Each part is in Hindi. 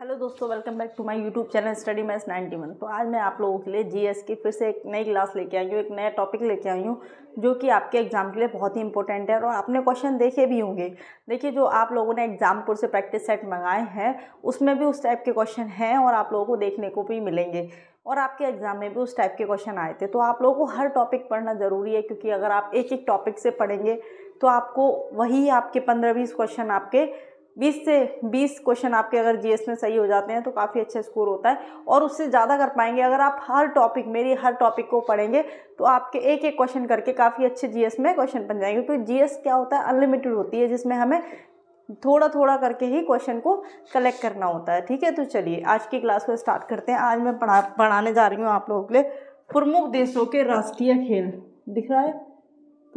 हेलो दोस्तों welcome back to my YouTube channel study maths 91 तो आज मैं आप लोगों के लिए जीएस की फिर से एक नई क्लास लेके आई हूँ एक नया टॉपिक लेके आई हूँ जो कि आपके एग्ज़ाम के लिए बहुत ही इंपॉर्टेंट है और आपने क्वेश्चन देखे भी होंगे देखिए जो आप लोगों ने एग्ज़ामपुर से प्रैक्टिस सेट मंगाए हैं उसमें भी उस टाइप के क्वेश्चन हैं और आप लोगों को देखने को भी मिलेंगे और आपके एग्ज़ाम में भी उस टाइप के क्वेश्चन आए थे तो आप लोगों को हर टॉपिक पढ़ना ज़रूरी है क्योंकि अगर आप एक एक टॉपिक से पढ़ेंगे तो आपको वही आपके पंद्रह बीस क्वेश्चन आपके बीस से बीस क्वेश्चन आपके अगर जीएस में सही हो जाते हैं तो काफ़ी अच्छे स्कोर होता है और उससे ज़्यादा कर पाएंगे अगर आप हर टॉपिक मेरी हर टॉपिक को पढ़ेंगे तो आपके एक एक क्वेश्चन करके काफ़ी अच्छे जीएस में क्वेश्चन बन जाएंगे क्योंकि जीएस क्या होता है अनलिमिटेड होती है जिसमें हमें थोड़ा थोड़ा करके ही क्वेश्चन को कलेक्ट करना होता है ठीक है तो चलिए आज की क्लास को स्टार्ट करते हैं आज मैं पढ़ा पढ़ाने जा रही हूँ आप लोगों के लिए प्रमुख देशों के राष्ट्रीय खेल दिख रहा है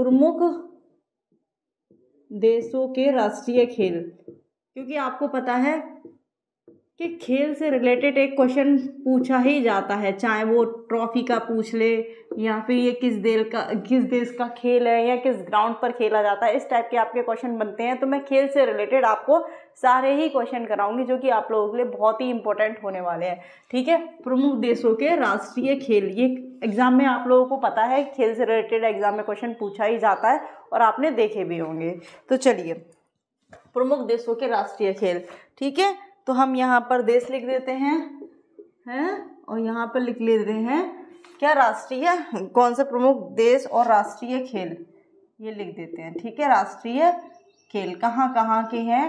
प्रमुख देशों के राष्ट्रीय खेल क्योंकि आपको पता है कि खेल से रिलेटेड एक क्वेश्चन पूछा ही जाता है चाहे वो ट्रॉफी का पूछ ले या फिर ये किस देश का किस देश का खेल है या किस ग्राउंड पर खेला जाता है इस टाइप के आपके क्वेश्चन बनते हैं तो मैं खेल से रिलेटेड आपको सारे ही क्वेश्चन कराऊंगी जो कि आप लोगों के लिए बहुत ही इंपॉर्टेंट होने वाले हैं ठीक है प्रमुख देशों के राष्ट्रीय खेल ये एग्ज़ाम में आप लोगों को पता है खेल से रिलेटेड एग्ज़ाम में क्वेश्चन पूछा ही जाता है और आपने देखे भी होंगे तो चलिए प्रमुख देशों के राष्ट्रीय खेल ठीक है तो हम यहाँ पर देश लिख देते हैं हैं और यहाँ पर लिख लेते हैं क्या राष्ट्रीय कौन से प्रमुख देश और राष्ट्रीय खेल ये लिख देते हैं ठीक है राष्ट्रीय खेल कहाँ कहाँ के हैं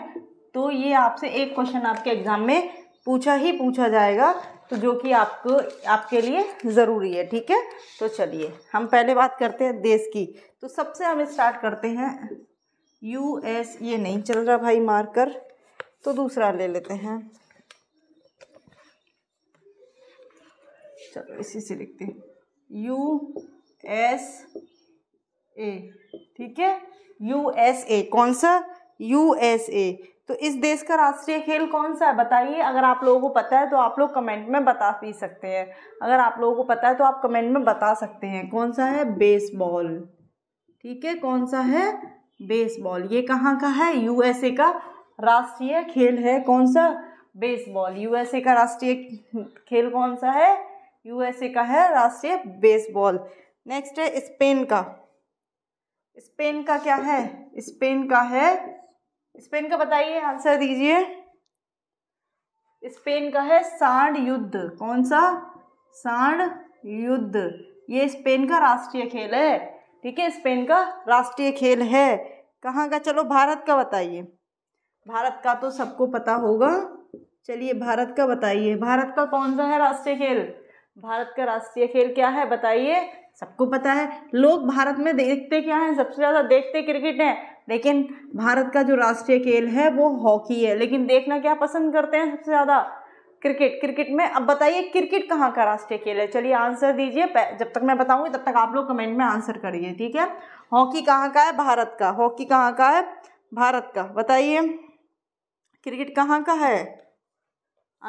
तो ये आपसे एक क्वेश्चन आपके एग्ज़ाम में पूछा ही पूछा जाएगा तो जो कि आपको आपके लिए ज़रूरी है ठीक है तो चलिए हम पहले बात करते हैं देश की तो सबसे हम स्टार्ट करते हैं यू एस ये नहीं चल रहा भाई मार्कर तो दूसरा ले लेते हैं चलो इसी से लिखते हैं यू एस ए ठीक है यू एस ए कौन सा यू एस ए तो इस देश का राष्ट्रीय खेल कौन सा है बताइए अगर आप लोगों को पता है तो आप लोग कमेंट में बता भी सकते हैं अगर आप लोगों को पता है तो आप कमेंट में बता सकते हैं कौन सा है बेसबॉल ठीक है कौन सा है बेसबॉल ये कहाँ का है यूएसए का राष्ट्रीय खेल है कौन सा बेसबॉल यूएसए का राष्ट्रीय खेल कौन सा है यूएसए का है राष्ट्रीय बेसबॉल नेक्स्ट है स्पेन का स्पेन का क्या है स्पेन का है स्पेन का बताइए आंसर दीजिए स्पेन का है सांड युद्ध कौन सा सांड युद्ध ये स्पेन का राष्ट्रीय खेल है ठीक है स्पेन का राष्ट्रीय खेल है कहाँ का चलो भारत का बताइए भारत का तो सबको पता होगा चलिए भारत का बताइए भारत का कौन सा है राष्ट्रीय खेल भारत का राष्ट्रीय खेल क्या है बताइए सबको पता है लोग भारत में देखते क्या हैं सबसे ज़्यादा देखते क्रिकेट है लेकिन भारत का जो राष्ट्रीय खेल है वो हॉकी है लेकिन देखना क्या पसंद करते हैं सबसे ज़्यादा क्रिकेट क्रिकेट में अब बताइए क्रिकेट कहाँ का राष्ट्रीय खेल है चलिए आंसर दीजिए जब तक मैं बताऊँगी तब तक आप लोग कमेंट में आंसर करिए ठीक है हॉकी कहाँ का है भारत का हॉकी कहाँ का है भारत का बताइए क्रिकेट कहाँ का है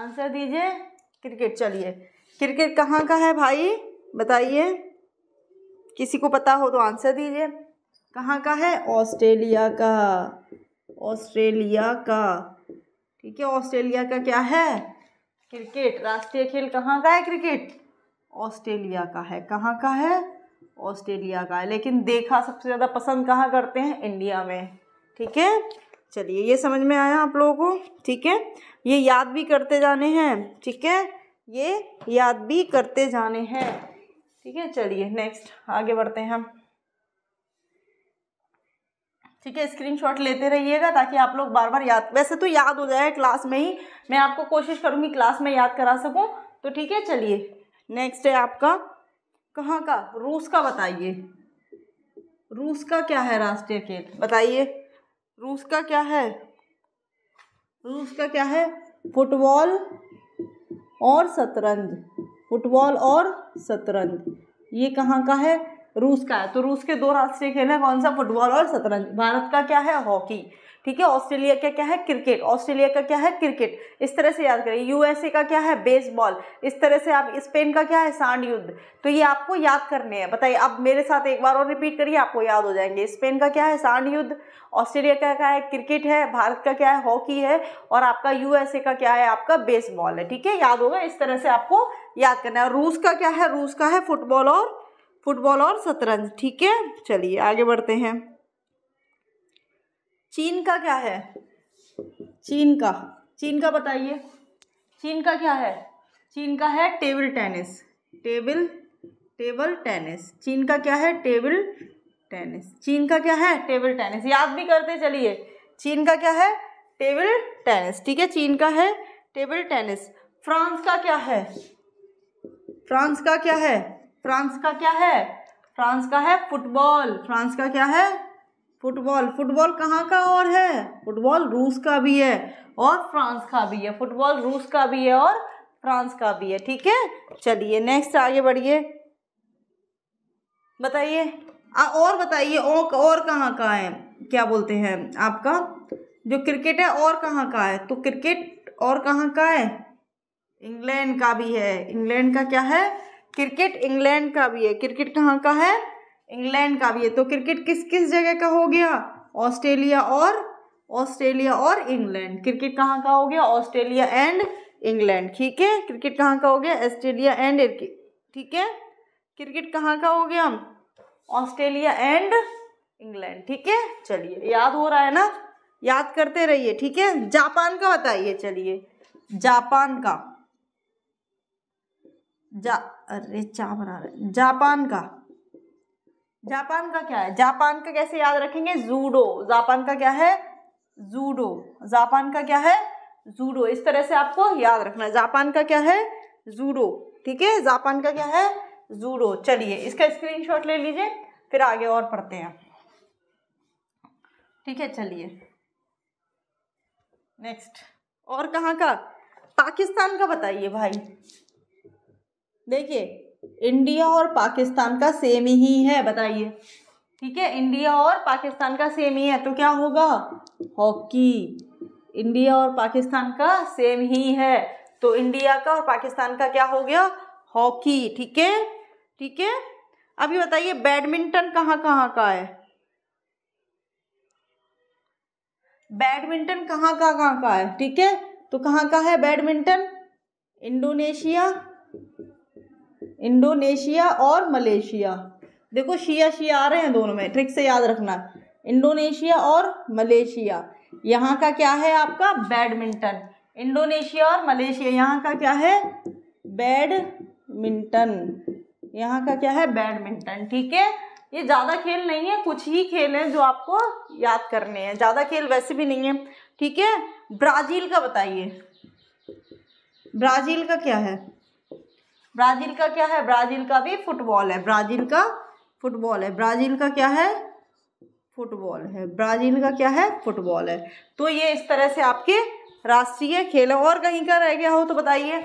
आंसर दीजिए क्रिकेट चलिए क्रिकेट कहाँ का है भाई बताइए किसी को पता हो तो आंसर दीजिए कहाँ का है ऑस्ट्रेलिया का ऑस्ट्रेलिया का ठीक है ऑस्ट्रेलिया का क्या है क्रिकेट राष्ट्रीय खेल कहाँ का है क्रिकेट ऑस्ट्रेलिया का है कहाँ का है ऑस्ट्रेलिया का है लेकिन देखा सबसे ज़्यादा पसंद कहाँ करते हैं इंडिया में ठीक है चलिए ये समझ में आया आप लोगों को ठीक है ये याद भी करते जाने हैं ठीक है ये याद भी करते जाने हैं ठीक है चलिए नेक्स्ट आगे बढ़ते हैं हम ठीक है स्क्रीनशॉट लेते रहिएगा ताकि आप लोग बार बार याद वैसे तो याद हो जाए क्लास में ही मैं आपको कोशिश करूँगी क्लास में याद करा सकूँ तो ठीक है चलिए नेक्स्ट है आपका कहाँ का रूस का बताइए रूस का क्या है राष्ट्रीय खेल बताइए रूस का क्या है रूस का क्या है फुटबॉल और शतरंज फुटबॉल और शतरंज ये कहाँ का है रूस का है तो रूस के दो राष्ट्रीय खेल है कौन सा फुटबॉल और शतरंज भारत का क्या है हॉकी ठीक है ऑस्ट्रेलिया का क्या है क्रिकेट ऑस्ट्रेलिया का क्या है क्रिकेट इस तरह से याद करिए यूएसए का क्या है बेसबॉल इस तरह से आप स्पेन का क्या है सांड युद्ध तो ये आपको याद करने हैं बताइए आप मेरे साथ एक बार और रिपीट करिए आपको याद हो जाएंगे स्पेन का क्या है सांड युद्ध ऑस्ट्रेलिया का क्या है क्रिकेट है भारत का क्या है हॉकी है और आपका यूएसए का क्या है आपका बेसबॉल है ठीक है याद होगा इस तरह से आपको याद करना है रूस का क्या है रूस का है फुटबॉल और फुटबॉल और शतरंज ठीक है चलिए आगे बढ़ते हैं चीन का क्या है चीन का चीन का बताइए चीन का क्या है चीन का है table tennis table table tennis चीन का क्या है टेबल टेनिस चीन का क्या है टेबल टेनिस याद भी करते चलिए चीन का क्या है टेबल टेनिस ठीक है चीन का है टेबल टेनिस फ्रांस का क्या है फ्रांस का क्या है फ्रांस का क्या है फ्रांस का है फुटबॉल फ्रांस का क्या है फुटबॉल फुटबॉल कहाँ का और है फुटबॉल रूस का भी है और फ्रांस का भी है फुटबॉल रूस का भी है और फ्रांस का भी है ठीक है चलिए नेक्स्ट आगे बढ़िए बताइए और बताइए और और कहाँ का है क्या बोलते हैं आपका जो क्रिकेट है और कहाँ का है तो क्रिकेट और कहाँ का है इंग्लैंड का भी है इंग्लैंड का क्या है क्रिकेट इंग्लैंड का भी है क्रिकेट कहाँ का है इंग्लैंड का भी है तो क्रिकेट किस किस जगह का हो गया ऑस्ट्रेलिया और ऑस्ट्रेलिया और इंग्लैंड क्रिकेट कहाँ का हो गया ऑस्ट्रेलिया एंड इंग्लैंड ठीक है क्रिकेट कहाँ का हो गया ऑस्ट्रेलिया एंड ठीक है क्रिकेट कहाँ का हो गया ऑस्ट्रेलिया एंड इंग्लैंड ठीक है चलिए याद हो रहा है ना याद करते रहिए ठीक है जापान का बताइए चलिए जापान का जा अरे चा बना रहे जापान का जापान का क्या है जापान का कैसे याद रखेंगे जूडो जापान का क्या है जूडो जापान का क्या है जूडो इस तरह से आपको याद रखना है जापान का क्या है जूडो ठीक है जापान का क्या है जूडो चलिए इसका स्क्रीनशॉट ले लीजिए फिर आगे और पढ़ते हैं ठीक है चलिए नेक्स्ट और कहाँ का पाकिस्तान का बताइए भाई देखिए इंडिया और पाकिस्तान का सेम ही है बताइए ठीक है इंडिया और पाकिस्तान का सेम ही है तो क्या होगा हॉकी इंडिया और पाकिस्तान का सेम ही है तो इंडिया का और पाकिस्तान का क्या हो गया हॉकी ठीक है ठीक है अभी बताइए बैडमिंटन कहाँ कहाँ का है बैडमिंटन कहाँ कहाँ कहाँ का है ठीक है तो कहाँ का है बैडमिंटन इंडोनेशिया इंडोनेशिया और मलेशिया देखो शिया शिया आ रहे हैं दोनों में ट्रिक से याद रखना इंडोनेशिया और मलेशिया यहाँ का क्या है आपका बैडमिंटन इंडोनेशिया और मलेशिया यहाँ का क्या है बैडमिंटन यहाँ का क्या है बैडमिंटन ठीक है ये ज़्यादा खेल नहीं है कुछ ही खेल हैं जो आपको याद करने हैं ज़्यादा खेल वैसे भी नहीं है ठीक है ब्राज़ील का बताइए ब्राज़ील का क्या है ब्राज़ील का क्या है ब्राज़ील का भी फुटबॉल है ब्राज़ील का फुटबॉल है ब्राज़ील का क्या है फुटबॉल है ब्राज़ील का क्या है फुटबॉल है तो ये इस तरह से आपके राष्ट्रीय खेल और कहीं का रह गया हो तो बताइए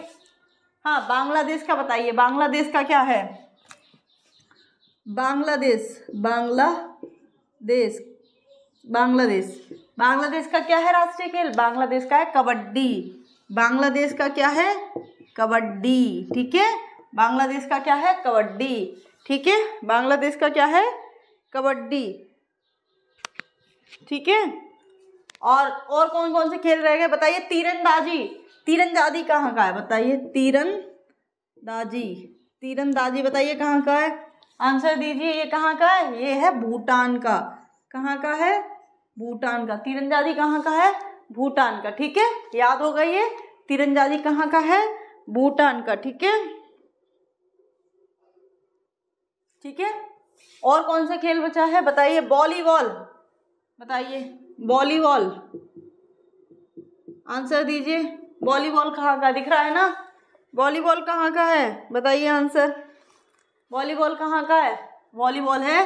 हाँ बांग्लादेश का बताइए बांग्लादेश का क्या है बांग्लादेश बांग्लादेश बांग्लादेश बांग्लादेश का क्या है राष्ट्रीय खेल बांग्लादेश का है कबड्डी बांग्लादेश का क्या है कबड्डी ठीक है बांग्लादेश का क्या है कबड्डी ठीक है बांग्लादेश का क्या है कबड्डी ठीक है और और कौन कौन से खेल रह गए बताइए तीरंदाजी तीरंदाजी कहाँ का है बताइए तीरंदाजी तीरंदाजी बताइए कहाँ का है आंसर दीजिए ये कहाँ का है ये है भूटान का कहाँ का है भूटान का तीरंदाजी कहाँ का है भूटान का ठीक है याद हो गई ये तीरंदाजी कहाँ का है भूटान का ठीक है ठीक है और कौन सा खेल बचा है बताइए वॉलीबॉल बताइए वॉलीबॉल आंसर दीजिए वॉलीबॉल कहाँ का दिख रहा है ना वॉलीबॉल कहाँ का है बताइए आंसर वॉलीबॉल कहाँ का है वॉलीबॉल है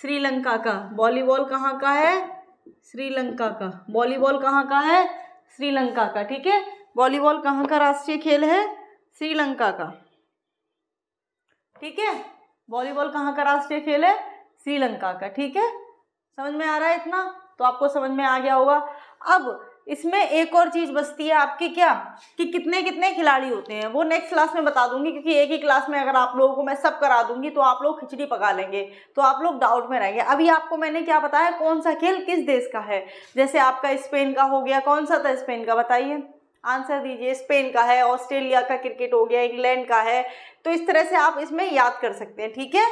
श्रीलंका का वॉलीबॉल कहाँ का है श्रीलंका का वॉलीबॉल कहाँ का है श्रीलंका का ठीक है वॉलीबॉल कहाँ का राष्ट्रीय खेल है श्रीलंका का ठीक है वॉलीबॉल कहाँ का राष्ट्रीय खेल है श्रीलंका का ठीक है समझ में आ रहा है इतना तो आपको समझ में आ गया होगा अब इसमें एक और चीज़ बचती है आपकी क्या कि कितने कितने खिलाड़ी होते हैं वो नेक्स्ट क्लास में बता दूंगी क्योंकि एक ही क्लास में अगर आप लोगों को मैं सब करा दूंगी तो आप लोग खिचड़ी पका लेंगे तो आप लोग डाउट में रहेंगे अभी आपको मैंने क्या बताया कौन सा खेल किस देश का है जैसे आपका स्पेन का हो गया कौन सा था स्पेन का बताइए आंसर दीजिए स्पेन का है ऑस्ट्रेलिया का क्रिकेट हो गया इंग्लैंड का है तो इस तरह से आप इसमें याद कर सकते हैं ठीक है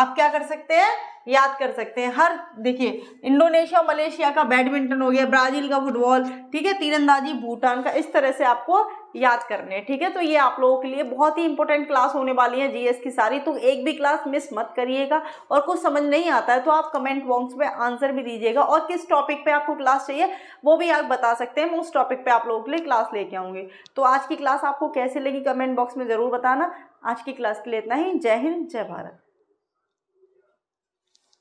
आप क्या कर सकते हैं याद कर सकते हैं हर देखिए इंडोनेशिया मलेशिया का बैडमिंटन हो गया ब्राज़ील का फुटबॉल ठीक है तीरंदाजी भूटान का इस तरह से आपको याद करने ठीक है तो ये आप लोगों के लिए बहुत ही इंपॉर्टेंट क्लास होने वाली है जीएस की सारी तो एक भी क्लास मिस मत करिएगा और कुछ समझ नहीं आता है तो आप कमेंट बॉक्स में आंसर भी दीजिएगा और किस टॉपिक पे आपको क्लास चाहिए वो भी आप बता सकते हैं मैं उस टॉपिक पे आप लोगों के लिए क्लास लेके आऊँगी तो आज की क्लास आपको कैसे लगी कमेंट बॉक्स में ज़रूर बताना आज की क्लास के लिए इतना ही जय हिंद जय भारत